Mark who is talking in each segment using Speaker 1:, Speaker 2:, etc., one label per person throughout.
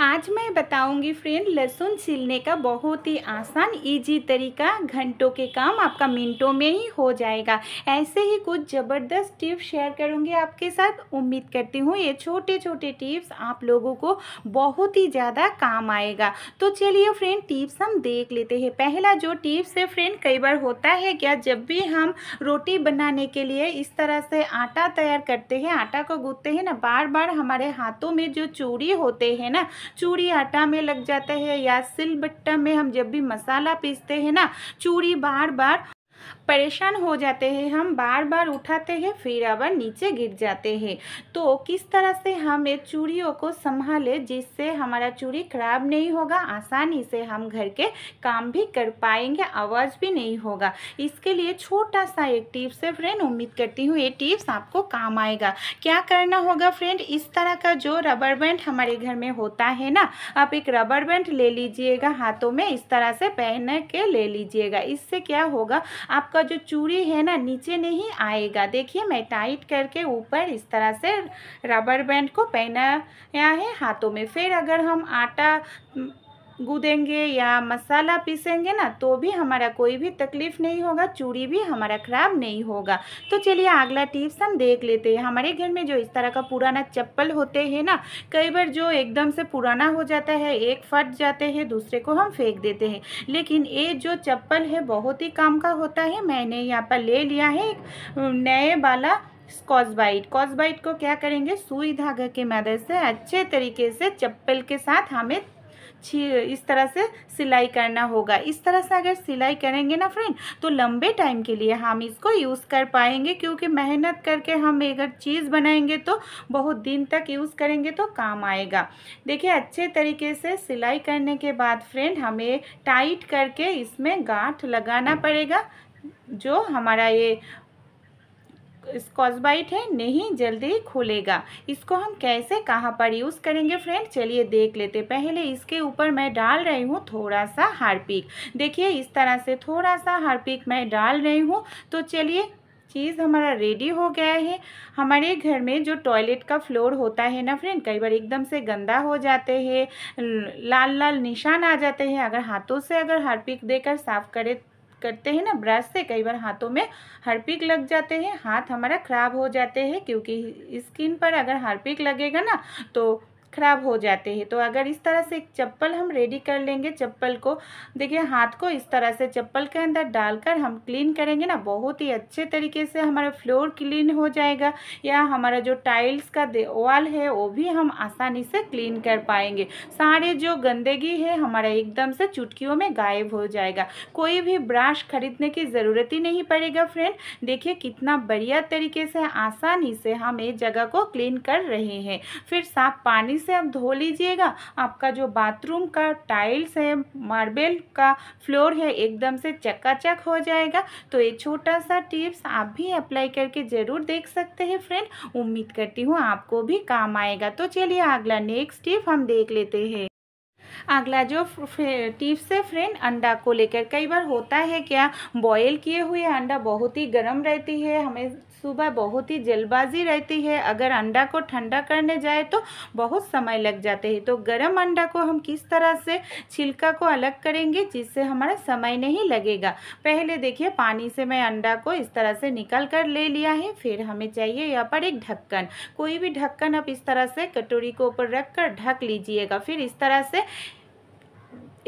Speaker 1: आज मैं बताऊंगी फ्रेंड लहसुन छीलने का बहुत ही आसान इजी तरीका घंटों के काम आपका मिनटों में ही हो जाएगा ऐसे ही कुछ ज़बरदस्त टिप्स शेयर करूंगी आपके साथ उम्मीद करती हूँ ये छोटे छोटे टिप्स आप लोगों को बहुत ही ज़्यादा काम आएगा तो चलिए फ्रेंड टिप्स हम देख लेते हैं पहला जो टिप्स है फ्रेंड कई बार होता है क्या जब भी हम रोटी बनाने के लिए इस तरह से आटा तैयार करते हैं आटा को गूंथते हैं ना बार बार हमारे हाथों में जो चूड़ी होते हैं ना चूड़ी आटा में लग जाता है या सिलबट्टा में हम जब भी मसाला पीसते हैं ना चूड़ी बार बार परेशान हो जाते हैं हम बार बार उठाते हैं फिर अब नीचे गिर जाते हैं तो किस तरह से हम ये चूड़ियों को संभाले जिससे हमारा चूड़ी खराब नहीं होगा आसानी से हम घर के काम भी कर पाएंगे आवाज़ भी नहीं होगा इसके लिए छोटा सा एक टिप्स है फ्रेंड उम्मीद करती हूँ ये टिप्स आपको काम आएगा क्या करना होगा फ्रेंड इस तरह का जो रबर बैंड हमारे घर में होता है ना आप एक रबर बैंड ले लीजिएगा हाथों में इस तरह से पहन के ले लीजिएगा इससे क्या होगा आपका जो चूड़ी है ना नीचे नहीं आएगा देखिए मैं टाइट करके ऊपर इस तरह से रबर बैंड को पहनाया है हाथों में फिर अगर हम आटा गूदेंगे या मसाला पीसेंगे ना तो भी हमारा कोई भी तकलीफ़ नहीं होगा चूड़ी भी हमारा ख़राब नहीं होगा तो चलिए अगला टिप्स हम देख लेते हैं हमारे घर में जो इस तरह का पुराना चप्पल होते हैं ना कई बार जो एकदम से पुराना हो जाता है एक फट जाते हैं दूसरे को हम फेंक देते हैं लेकिन ये जो चप्पल है बहुत ही काम का होता है मैंने यहाँ पर ले लिया है नए वाला स्कॉचबाइट कॉचबाइट को क्या करेंगे सुई धागा के मदद से अच्छे तरीके से चप्पल के साथ हमें इस तरह से सिलाई करना होगा इस तरह से अगर सिलाई करेंगे ना फ्रेंड तो लंबे टाइम के लिए हम इसको यूज़ कर पाएंगे क्योंकि मेहनत करके हम अगर चीज़ बनाएंगे तो बहुत दिन तक यूज़ करेंगे तो काम आएगा देखिए अच्छे तरीके से सिलाई करने के बाद फ्रेंड हमें टाइट करके इसमें गांठ लगाना पड़ेगा जो हमारा ये स्कॉचबाइट है नहीं जल्दी खुलेगा इसको हम कैसे कहाँ पर यूज़ करेंगे फ्रेंड चलिए देख लेते पहले इसके ऊपर मैं डाल रही हूँ थोड़ा सा हार्पिक देखिए इस तरह से थोड़ा सा हार्पिक मैं डाल रही हूँ तो चलिए चीज़ हमारा रेडी हो गया है हमारे घर में जो टॉयलेट का फ्लोर होता है ना फ्रेंड कई बार एकदम से गंदा हो जाते हैं लाल लाल निशान आ जाते हैं अगर हाथों से अगर हार्पिक देकर साफ़ करें करते हैं ना ब्रश से कई बार हाथों में हरपिक लग जाते हैं हाथ हमारा ख़राब हो जाते हैं क्योंकि स्किन पर अगर हरपिक लगेगा ना तो ख़राब हो जाते हैं तो अगर इस तरह से एक चप्पल हम रेडी कर लेंगे चप्पल को देखिए हाथ को इस तरह से चप्पल के अंदर डालकर हम क्लीन करेंगे ना बहुत ही अच्छे तरीके से हमारा फ्लोर क्लीन हो जाएगा या हमारा जो टाइल्स का वॉल है वो भी हम आसानी से क्लीन कर पाएंगे सारे जो गंदगी है हमारा एकदम से चुटकियों में गायब हो जाएगा कोई भी ब्रश खरीदने की ज़रूरत ही नहीं पड़ेगा फ्रेंड देखिए कितना बढ़िया तरीके से आसानी से हम एक जगह को क्लीन कर रहे हैं फिर साफ पानी से आप धो लीजिएगा आपका जो बाथरूम का टाइल्स है मार्बल का फ्लोर है एकदम से चकाचक हो जाएगा तो ये छोटा सा टिप्स आप भी अप्लाई करके ज़रूर देख सकते हैं फ्रेंड उम्मीद करती हूँ आपको भी काम आएगा तो चलिए अगला नेक्स्ट टिप हम देख लेते हैं अगला जो टिप्स से फ्रेंड अंडा को लेकर कई बार होता है क्या बॉयल किए हुए अंडा बहुत ही गर्म रहती है हमें सुबह बहुत ही जल्दबाजी रहती है अगर अंडा को ठंडा करने जाए तो बहुत समय लग जाते हैं तो गर्म अंडा को हम किस तरह से छिलका को अलग करेंगे जिससे हमारा समय नहीं लगेगा पहले देखिए पानी से मैं अंडा को इस तरह से निकल कर ले लिया है फिर हमें चाहिए यहाँ पर एक ढक्कन कोई भी ढक्कन आप इस तरह से कटोरी को ऊपर रख कर ढक लीजिएगा फिर इस तरह से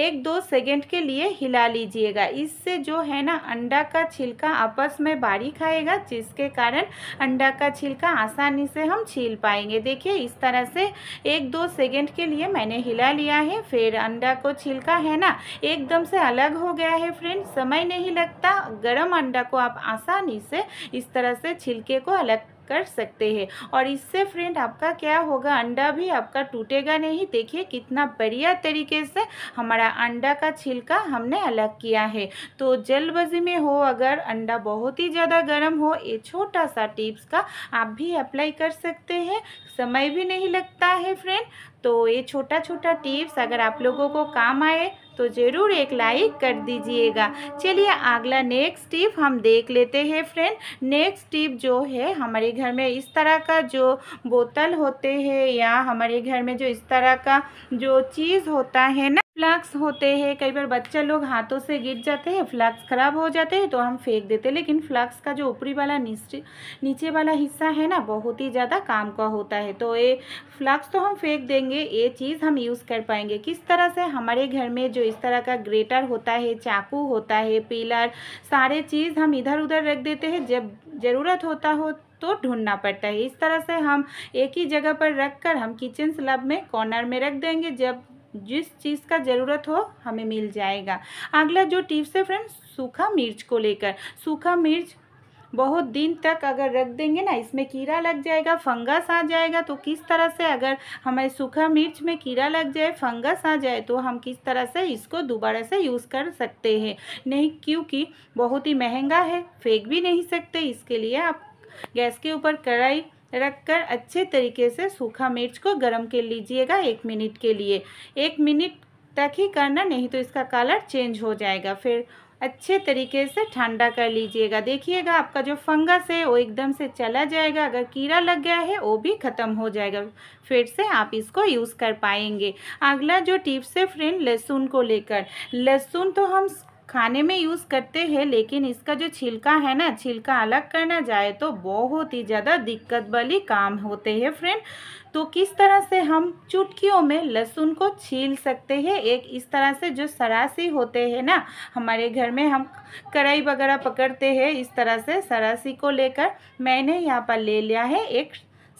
Speaker 1: एक दो सेकेंड के लिए हिला लीजिएगा इससे जो है ना अंडा का छिलका आपस में बारीक आएगा जिसके कारण अंडा का छिलका आसानी से हम छील पाएंगे देखिए इस तरह से एक दो सेकेंड के लिए मैंने हिला लिया है फिर अंडा को छिलका है ना एकदम से अलग हो गया है फ्रेंड समय नहीं लगता गर्म अंडा को आप आसानी से इस तरह से छिलके को अलग कर सकते हैं और इससे फ्रेंड आपका क्या होगा अंडा भी आपका टूटेगा नहीं देखिए कितना बढ़िया तरीके से हमारा अंडा का छिलका हमने अलग किया है तो जल्दबाजी में हो अगर अंडा बहुत ही ज़्यादा गर्म हो ये छोटा सा टिप्स का आप भी अप्लाई कर सकते हैं समय भी नहीं लगता है फ्रेंड तो ये छोटा छोटा टिप्स अगर आप लोगों को काम आए तो ज़रूर एक लाइक कर दीजिएगा चलिए अगला नेक्स्ट टिप हम देख लेते हैं फ्रेंड नेक्स्ट टिप जो है हमारे घर में इस तरह का जो बोतल होते हैं या हमारे घर में जो इस तरह का जो चीज़ होता है ना फ्लैक्स होते हैं कई बार बच्चा लोग हाथों से गिर जाते हैं फ्लैक्स ख़राब हो जाते हैं तो हम फेंक देते हैं लेकिन फ्लैक्स का जो ऊपरी वाला नीचे नीचे वाला हिस्सा है ना बहुत ही ज़्यादा काम का होता है तो ये फ्लैक्स तो हम फेंक देंगे ये चीज़ हम यूज़ कर पाएंगे किस तरह से हमारे घर में जो इस तरह का ग्रेटर होता है चाकू होता है पिलर सारे चीज़ हम इधर उधर रख देते हैं जब ज़रूरत होता हो तो ढूंढना पड़ता है इस तरह से हम एक ही जगह पर रख कर हम किचन स्लब में कॉर्नर में रख देंगे जब जिस चीज़ का ज़रूरत हो हमें मिल जाएगा अगला जो टिप्स है फ्रेंड्स सूखा मिर्च को लेकर सूखा मिर्च बहुत दिन तक अगर रख देंगे ना इसमें कीड़ा लग जाएगा फंगस आ जाएगा तो किस तरह से अगर हमारे सूखा मिर्च में कीड़ा लग जाए फंगस आ जाए तो हम किस तरह से इसको दोबारा से यूज़ कर सकते हैं नहीं क्योंकि बहुत ही महंगा है फेंक भी नहीं सकते इसके लिए आप गैस के ऊपर कढ़ाई रखकर अच्छे तरीके से सूखा मिर्च को गर्म कर लीजिएगा एक मिनट के लिए एक मिनट तक ही करना नहीं तो इसका कलर चेंज हो जाएगा फिर अच्छे तरीके से ठंडा कर लीजिएगा देखिएगा आपका जो फंगस है वो एकदम से चला जाएगा अगर कीड़ा लग गया है वो भी ख़त्म हो जाएगा फिर से आप इसको यूज़ कर पाएंगे अगला जो टिप्स है फ्रेंड लहसुन को लेकर लहसुन तो हम खाने में यूज़ करते हैं लेकिन इसका जो छिलका है ना छिलका अलग करना जाए तो बहुत ही ज़्यादा दिक्कत वाली काम होते हैं फ्रेंड तो किस तरह से हम चुटकियों में लहसुन को छील सकते हैं एक इस तरह से जो सरासी होते हैं ना हमारे घर में हम कढ़ाई वगैरह पकड़ते हैं इस तरह से सरासी को लेकर मैंने यहाँ पर ले लिया है एक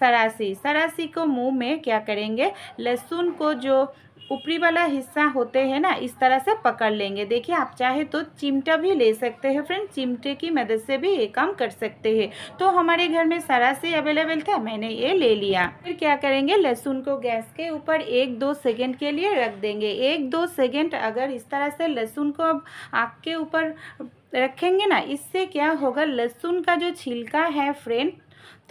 Speaker 1: सरासी सरासी को मुंह में क्या करेंगे लहसुन को जो ऊपरी वाला हिस्सा होते हैं ना इस तरह से पकड़ लेंगे देखिए आप चाहे तो चिमटा भी ले सकते हैं फ्रेंड चिमटे की मदद से भी ये काम कर सकते हैं तो हमारे घर में सारा से अवेलेबल था मैंने ये ले लिया फिर क्या करेंगे लहसुन को गैस के ऊपर एक दो सेकेंड के लिए रख देंगे एक दो सेकेंड अगर इस तरह से लहसुन को आग के ऊपर रखेंगे ना इससे क्या होगा लहसुन का जो छिलका है फ्रेंड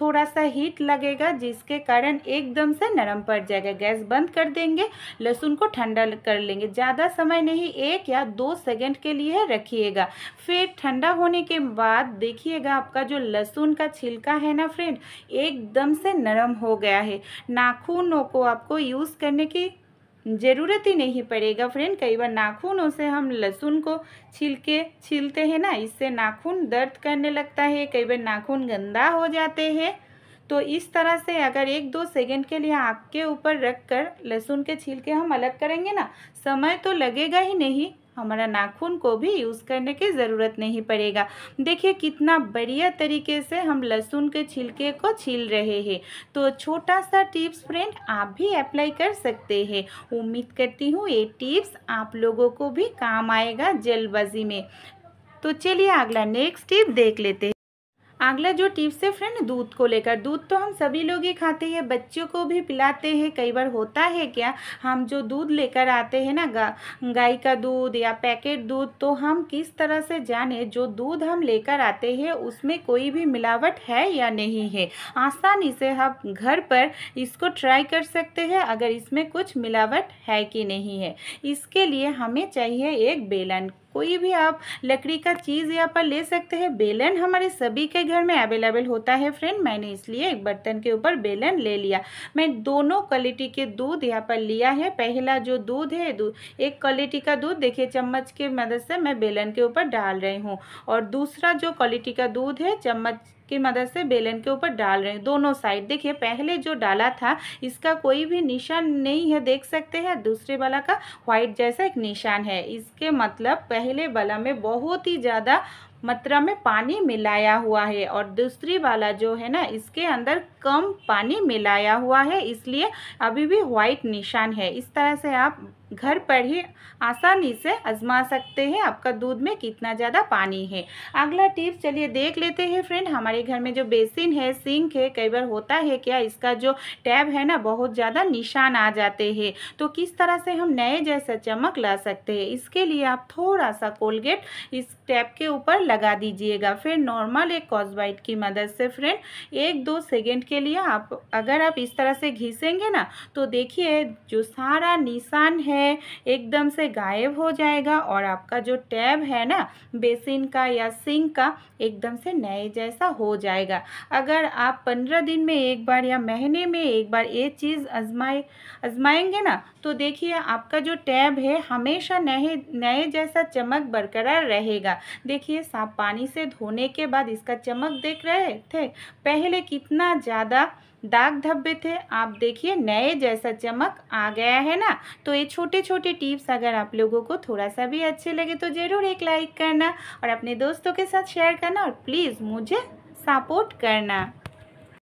Speaker 1: थोड़ा सा हीट लगेगा जिसके कारण एकदम से नरम पड़ जाएगा गैस बंद कर देंगे लहसुन को ठंडा कर लेंगे ज़्यादा समय नहीं एक या दो सेकेंड के लिए रखिएगा फिर ठंडा होने के बाद देखिएगा आपका जो लहसुन का छिलका है ना फ्रेंड एकदम से नरम हो गया है नाखूनों को आपको यूज़ करने की ज़रूरत ही नहीं पड़ेगा फ्रेंड कई बार नाखूनों से हम लहसुन को छील के छीलते हैं ना इससे नाखून दर्द करने लगता है कई बार नाखून गंदा हो जाते हैं तो इस तरह से अगर एक दो सेकंड के लिए आँख के ऊपर रख कर लहसुन के छील के हम अलग करेंगे ना समय तो लगेगा ही नहीं हमारा नाखून को भी यूज़ करने की ज़रूरत नहीं पड़ेगा देखिए कितना बढ़िया तरीके से हम लहसुन के छिलके को छील रहे हैं तो छोटा सा टिप्स फ्रेंड आप भी अप्लाई कर सकते हैं उम्मीद करती हूँ ये टिप्स आप लोगों को भी काम आएगा जल्दबाजी में तो चलिए अगला नेक्स्ट टिप देख लेते हैं अगला जो टिप्स है फ्रेंड दूध को लेकर दूध तो हम सभी लोग ही खाते हैं बच्चों को भी पिलाते हैं कई बार होता है क्या हम जो दूध लेकर आते हैं ना गा, गाय का दूध या पैकेट दूध तो हम किस तरह से जाने जो दूध हम लेकर आते हैं उसमें कोई भी मिलावट है या नहीं है आसानी से हम घर पर इसको ट्राई कर सकते हैं अगर इसमें कुछ मिलावट है कि नहीं है इसके लिए हमें चाहिए एक बेलन कोई भी आप लकड़ी का चीज़ यहाँ पर ले सकते हैं बेलन हमारे सभी के घर में अवेलेबल होता है फ्रेंड मैंने इसलिए एक बर्तन के ऊपर बेलन ले लिया मैं दोनों क्वालिटी के दूध यहाँ पर लिया है पहला जो दूध है दूध एक क्वालिटी का दूध देखिए चम्मच के मदद से मैं बेलन के ऊपर डाल रही हूँ और दूसरा जो क्वालिटी का दूध है चम्मच की मदद से बेलन के ऊपर डाल रहे हैं दोनों साइड देखिए पहले जो डाला था इसका कोई भी निशान नहीं है देख सकते हैं दूसरे वाला का व्हाइट जैसा एक निशान है इसके मतलब पहले वाला में बहुत ही ज़्यादा मात्रा में पानी मिलाया हुआ है और दूसरी वाला जो है ना इसके अंदर कम पानी मिलाया हुआ है इसलिए अभी भी व्हाइट निशान है इस तरह से आप घर पर ही आसानी से आजमा सकते हैं आपका दूध में कितना ज़्यादा पानी है अगला टिप्स चलिए देख लेते हैं फ्रेंड हमारे घर में जो बेसिन है सिंक है कई बार होता है क्या इसका जो टैब है ना बहुत ज़्यादा निशान आ जाते हैं तो किस तरह से हम नए जैसा चमक ला सकते हैं इसके लिए आप थोड़ा सा कोलगेट इस टैब के ऊपर लगा दीजिएगा फिर नॉर्मल एक कॉस्बाइट की मदद से फ्रेंड एक दो सेकेंड के लिए आप अगर आप इस तरह से घिसेंगे ना तो देखिए जो सारा निशान है है एकदम से गायब हो जाएगा और आपका जो टैब है ना बेसिन का या सिंक का एकदम से नए जैसा हो जाएगा अगर आप पंद्रह दिन में एक बार या महीने में एक बार ये चीज़ अजमाए आजमाएंगे ना तो देखिए आपका जो टैब है हमेशा नए नए जैसा चमक बरकरार रहेगा देखिए साफ पानी से धोने के बाद इसका चमक देख रहे थे पहले कितना ज़्यादा दाग धब्बे थे आप देखिए नए जैसा चमक आ गया है ना तो ये छोटे छोटे टिप्स अगर आप लोगों को थोड़ा सा भी अच्छे लगे तो ज़रूर एक लाइक करना और अपने दोस्तों के साथ शेयर करना और प्लीज़ मुझे सपोर्ट करना